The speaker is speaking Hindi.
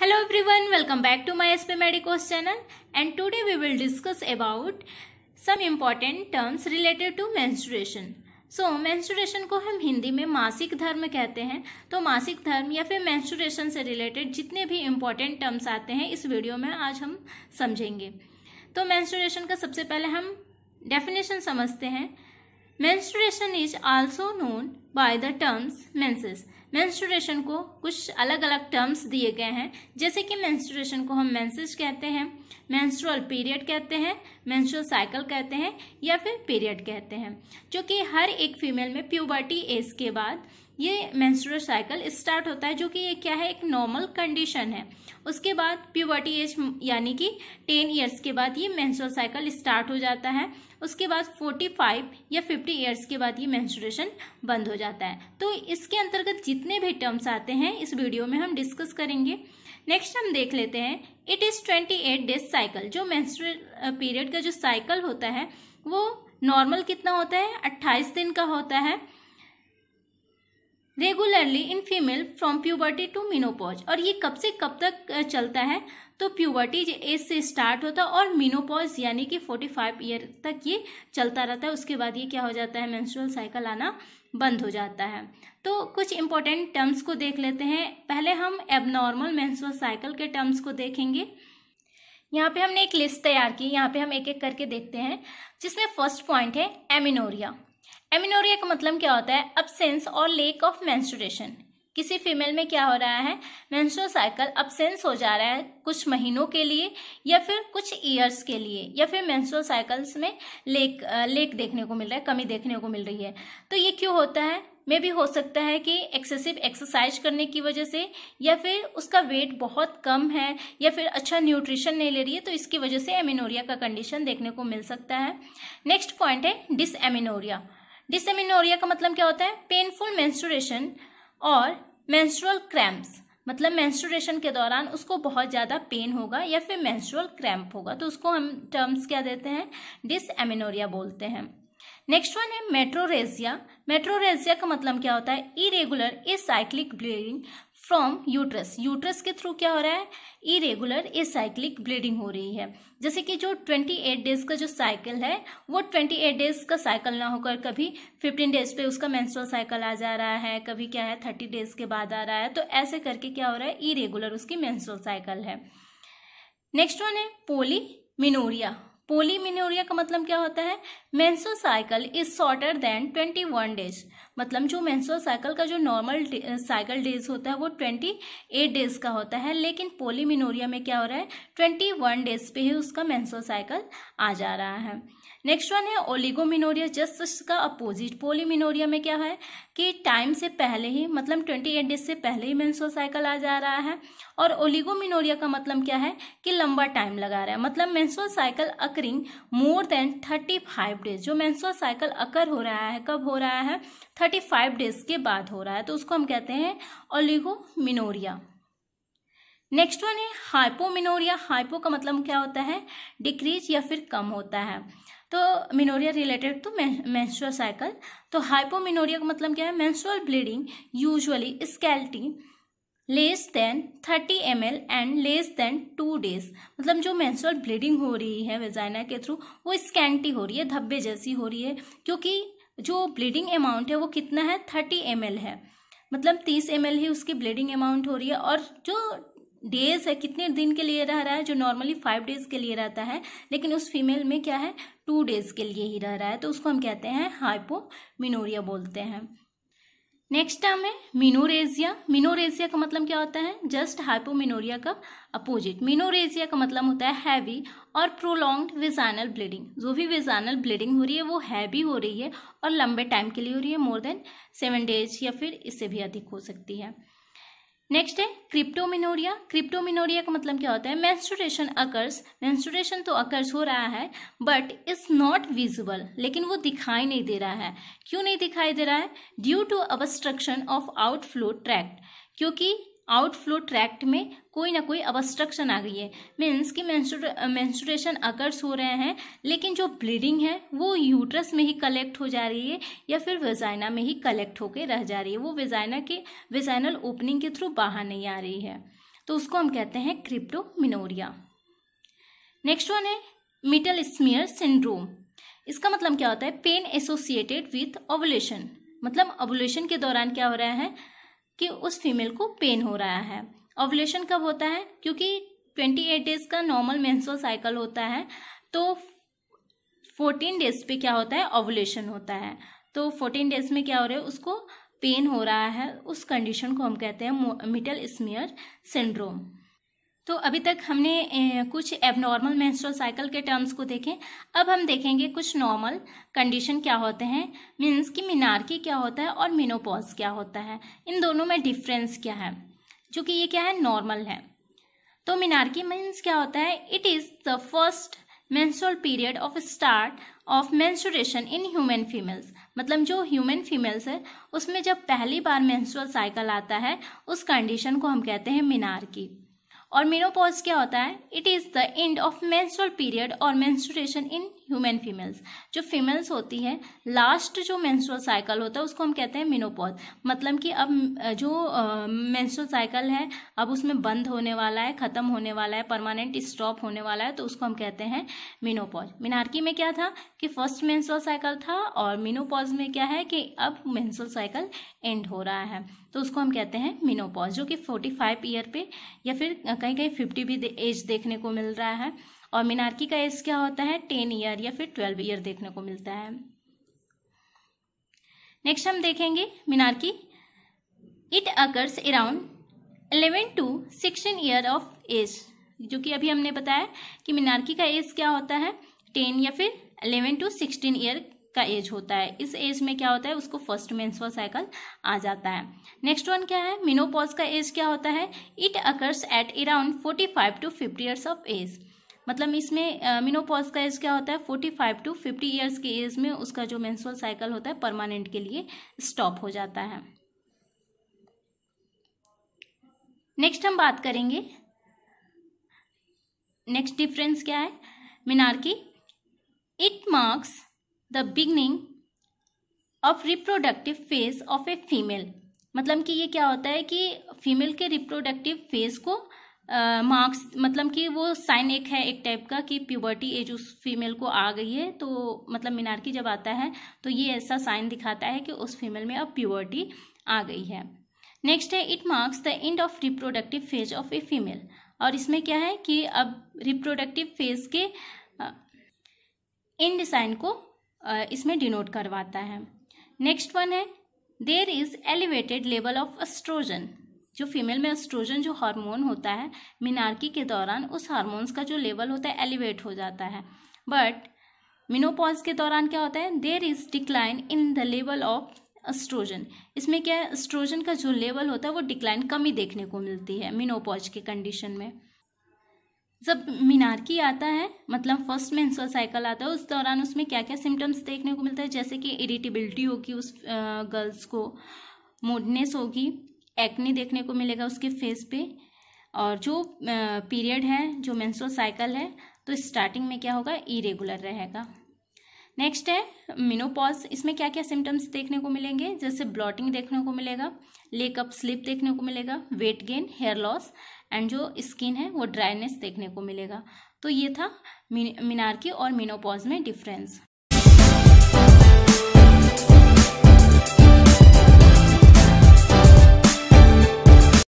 hello everyone welcome back to my SP medicos channel and today we will discuss about some important terms related to menstruation so so, menstruation को हम हिंदी में मासिक धर्म कहते हैं तो मासिक धर्म या फिर मेंस्ट्रुएशन से रिलेटेड जितने भी इम्पॉर्टेंट टर्म्स आते हैं इस वीडियो में आज हम समझेंगे तो मेंस्ट्रुएशन का सबसे पहले हम डेफिनेशन समझते हैं menstruation is also known by the terms menses menstruation को कुछ अलग अलग टर्म्स दिए गए हैं जैसे कि मेंस्ट्रुएशन को हम मेंसेज कहते हैं मेंस्ट्रुअल पीरियड कहते हैं मेंस्ट्रुअल साइकिल कहते हैं या फिर पीरियड कहते हैं जो कि हर एक फीमेल में प्यूबर्टी एज के बाद ये मेंस्ट्रुअल साइकिल स्टार्ट होता है जो कि ये क्या है एक नॉर्मल कंडीशन है उसके बाद प्यूबर्टी एज यानी कि टेन ईयर्स के बाद ये मेंस्ट्रुअल साइकिल स्टार्ट हो जाता है उसके बाद फोर्टी फाइव या फिफ्टी ईयर्स के बाद ये मेंस्ट्रुएशन बंद हो जाता है तो इसके अंतर्गत जितने भी टर्म्स आते हैं इस वीडियो में हम डिस्कस करेंगे नेक्स्ट हम देख लेते हैं it is twenty eight days cycle जो मेंस्ट्रुअल पीरियड का जो साइकिल होता है वो नॉर्मल कितना होता है अट्ठाईस दिन का होता है regularly in female from puberty to menopause और ये कब से कब तक चलता है तो प्यूबर्टी एज से स्टार्ट होता है और मीनोपॉज यानी कि फोर्टी फाइव ईयर तक ये चलता रहता है उसके बाद ये क्या हो जाता है मैंसुरल साइकिल आना बंद हो जाता है तो कुछ इंपॉर्टेंट टर्म्स को देख लेते हैं पहले हम एबनॉर्मल मैंसुरल साइकिल के टर्म्स को देखेंगे यहाँ पे हमने एक लिस्ट तैयार की यहाँ पे हम एक एक करके देखते हैं जिसमें फर्स्ट पॉइंट है एमिनोरिया एमिनोरिया का मतलब क्या होता है अपसेंस और लेक ऑफ मैंस्टोरेशन किसी फीमेल में क्या हो रहा है मेंस्ट्रुअल साइकिल अपसेंस हो जा रहा है कुछ महीनों के लिए या फिर कुछ ईयर्स के लिए या फिर मेंस्ट्रुअल साइकिल्स में लेक लेक देखने को मिल रहा है कमी देखने को मिल रही है तो ये क्यों होता है मे भी हो सकता है कि एक्सेसिव एक्सरसाइज करने की वजह से या फिर उसका वेट बहुत कम है या फिर अच्छा न्यूट्रिशन नहीं ले रही है तो इसकी वजह से एमिनोरिया का कंडीशन देखने को मिल सकता है नेक्स्ट पॉइंट है डिस एमिनोरिया डिसेमिनोरिया का मतलब क्या होता है पेनफुल मेंस्ट्रुरेशन और मेंस्ट्रुअल क्रैम्प्स मतलब मेंस्ट्रुरेशन के दौरान उसको बहुत ज़्यादा पेन होगा या फिर मेंस्ट्रुअल क्रैम्प होगा तो उसको हम टर्म्स क्या देते हैं डिसएमिनोरिया बोलते हैं नेक्स्ट वन है मेट्रोरेजिया मेट्रोरेजिया का मतलब क्या होता है irregular acyclic bleeding from uterus uterus के थ्रू क्या हो रहा है इरेगुलर ए साइक्लिक ब्लीडिंग हो रही है जैसे कि जो 28 डेज का जो साइकिल है वो 28 डेज का साइकिल ना होकर कभी 15 डेज पे उसका मेंस्ट्रुअल साइकिल आ जा रहा है कभी क्या है 30 डेज के बाद आ रहा है तो ऐसे करके क्या हो रहा है इरेगुलर उसकी मेंस्ट्रुअल साइकिल है नेक्स्ट वन है पोली मिनोरिया पोली मिनोरिया का मतलब क्या होता है menstrual cycle is shorter than twenty one days मतलब जो मेंस्ट्रुअल साइकिल का जो नॉर्मल साइकिल डेज होता है वो ट्वेंटी एट डेज का होता है लेकिन पोलीमिनोरिया में क्या हो रहा है ट्वेंटी वन डेज पे ही उसका मेंस्ट्रुअल साइकिल आ जा रहा है नेक्स्ट वन है ओलिगोमिनोरिया जस्ट उसका अपोजिट पोलीमिनोरिया में क्या है कि टाइम से पहले ही मतलब ट्वेंटी एट डेज से पहले ही मेंस्ट्रुअल साइकिल आ जा रहा है और ओलिगोमिनोरिया का मतलब क्या है कि लंबा टाइम लगा रहा है मतलब menstrual cycle occurring more than thirty five days जो मेंस्ट्रुअल साइकिल अकर हो रहा है कब हो रहा है थर्टी फाइव डेज के बाद हो रहा है तो उसको हम कहते हैं ओलिगोमिनोरिया नेक्स्ट वन है हाइपोमिनोरिया हाइपो का मतलब क्या होता है डिक्रीज या फिर कम होता है तो menorrhea related to menstrual cycle तो हाइपोमिनोरिया का मतलब क्या है menstrual bleeding usually scanty less than thirty M L and less than two days मतलब जो मेंस्ट्रुअल ब्लीडिंग हो रही है वेजाइना के थ्रू वो स्कैंटी हो रही है धब्बे जैसी हो रही है क्योंकि जो ब्लीडिंग अमाउंट है वो कितना है थर्टी एम है मतलब तीस एम ही उसकी ब्लीडिंग अमाउंट हो रही है और जो डेज है कितने दिन के लिए रह रहा है जो नॉर्मली फाइव डेज के लिए रहता है लेकिन उस फीमेल में क्या है टू डेज के लिए ही रह रहा है तो उसको हम कहते हैं हाइपोमिनोरिया बोलते हैं नेक्स्ट टर्म है मिनोरेजिया मिनोरेजिया का मतलब क्या होता है जस्ट हाइपोमिनोरिया का अपोजिट मिनोरेजिया का मतलब होता है हैवी और प्रोलॉन्ग्ड विजानल ब्लीडिंग जो भी विजानल ब्लीडिंग हो रही है वो हैवी हो रही है और लंबे टाइम के लिए हो रही है मोर देन सेवन डेज या फिर इससे भी अधिक हो सकती है नेक्स्ट है क्रिप्टोमिनोरिया क्रिप्टोमिनोरिया का मतलब क्या होता है मैंस्टोरेशन अकर्स मैंस्टोरेशन तो अकर्स हो रहा है बट इज नॉट विजिबल लेकिन वो दिखाई नहीं दे रहा है क्यों नहीं दिखाई दे रहा है due to obstruction of outflow tract क्योंकि आउटफ्लो ट्रैक्ट में कोई ना कोई अबस्ट्रक्शन आ गई है मीन्स कि मैंस्ट्रेशन अकर्स हो रहे हैं लेकिन जो ब्लीडिंग है वो यूट्रस में ही कलेक्ट हो जा रही है या फिर वेजाइना में ही कलेक्ट होकर रह जा रही है वो वेजाइना के वेजाइनल ओपनिंग के थ्रू बाहर नहीं आ रही है तो उसको हम कहते हैं क्रिप्टोमिनोरिया नेक्स्ट वन है मिटल स्मियर सिंड्रोम इसका मतलब क्या होता है पेन एसोसिएटेड विथ ओवलेशन मतलब ओवलेशन के दौरान क्या हो रहा है कि उस फीमेल को पेन हो रहा है ओवलेशन कब होता है क्योंकि 28 डेज का नॉर्मल मेन्सो साइकिल होता है तो 14 डेज पे क्या होता है ऑवलेशन होता है तो 14 डेज में क्या हो रहा है उसको पेन हो रहा है उस कंडीशन को हम कहते हैं मिटल स्मियर सिंड्रोम तो अभी तक हमने कुछ एबनॉर्मल मेंस्ट्रुअल साइकिल के टर्म्स को देखें अब हम देखेंगे कुछ नॉर्मल कंडीशन क्या होते हैं मीन्स कि मीनार्की क्या होता है और मिनोपॉज क्या होता है इन दोनों में डिफरेंस क्या है जो कि ये क्या है नॉर्मल है तो मीनार्की मीन्स क्या होता है it is the first menstrual period of start of menstruation in human females मतलब जो ह्यूमन फीमेल्स है उसमें जब पहली बार मेंस्ट्रुअल साइकिल आता है उस कंडीशन को हम कहते हैं मीनार्की और मेनोपॉज क्या होता है it is the end of menstrual period और मेंस्ट्रुएशन इन ह्यूमन फीमेल्स जो फीमेल्स होती है लास्ट जो मेंस्ट्रुअल साइकिल होता है उसको हम कहते हैं मिनोपॉज मतलब कि अब जो मेंस्ट्रुअल साइकिल है अब उसमें बंद होने वाला है ख़त्म होने वाला है परमानेंट स्टॉप होने वाला है तो उसको हम कहते हैं मिनोपॉज मीनार्की में क्या था कि फर्स्ट मेंस्ट्रुअल साइकिल था और मिनोपॉज में क्या है कि अब मेंस्ट्रुअल साइकिल एंड हो रहा है तो उसको हम कहते हैं मिनोपॉज जो कि फोर्टी फाइव ईयर पे या फिर कहीं कहीं फिफ्टी भी एज देखने को मिल रहा है और मीनार्की का एज क्या होता है टेन ईयर या फिर ट्वेल्व ईयर देखने को मिलता है नेक्स्ट हम देखेंगे menarche it occurs around eleven to sixteen year of age जो कि अभी हमने बताया कि मीनार्की का एज क्या होता है टेन या फिर अलेवन टू सिक्सटीन ईयर का एज होता है इस एज में क्या होता है उसको फर्स्ट मेंस्ट्रुअल साइकिल आ जाता है नेक्स्ट वन क्या है मीनोपॉज का एज क्या होता है it occurs at around forty five to fifty years of age मतलब इसमें मिनोपॉज का एज क्या होता है forty five to fifty years के एज में उसका जो मेंस्ट्रुअल साइकिल होता है परमानेंट के लिए स्टॉप हो जाता है नेक्स्ट हम बात करेंगे नेक्स्ट डिफरेंस क्या है menarche it marks the beginning of reproductive phase of a female मतलब कि ये क्या होता है कि फीमेल के रिप्रोडक्टिव फेज को मार्क्स मतलब कि वो साइन एक है एक टाइप का कि प्यूबर्टी एज उस फीमेल को आ गई है तो मतलब मीनार्की जब आता है तो ये ऐसा साइन दिखाता है कि उस फीमेल में अब प्यूबर्टी आ गई है नेक्स्ट है it marks the end of reproductive phase of a female और इसमें क्या है कि अब रिप्रोडक्टिव फेज के एंड साइन को इसमें डिनोट करवाता है नेक्स्ट वन है there is elevated level of estrogen जो फीमेल में एस्ट्रोजन जो हार्मोन होता है मीनार्की के दौरान उस हार्मोन्स का जो लेवल होता है एलिवेट हो जाता है बट मिनोपॉज के दौरान क्या होता है there is decline in the level of estrogen इसमें क्या है एस्ट्रोजन का जो लेवल होता है वो डिक्लाइन कमी देखने को मिलती है मिनोपॉज के कंडीशन में जब मीनार्की आता है मतलब फर्स्ट मेंस्ट्रुअल साइकिल आता है उस दौरान उसमें क्या क्या सिम्टम्स देखने को मिलता है जैसे कि इरिटेबिलिटी होगी उस गर्ल्स को मूडनेस होगी एक्ने देखने को मिलेगा उसके फेस पे और जो पीरियड है जो मेंस्ट्रुअल साइकिल है तो स्टार्टिंग में क्या होगा इरेगुलर रहेगा नेक्स्ट है मिनोपॉज इसमें क्या क्या सिम्टम्स देखने को मिलेंगे जैसे ब्लॉटिंग देखने को मिलेगा लेकअप स्लिप देखने को मिलेगा weight gain hair loss and जो स्किन है वो ड्राइनेस देखने को मिलेगा तो ये था मिनार्की और मिनोपॉज में डिफरेंस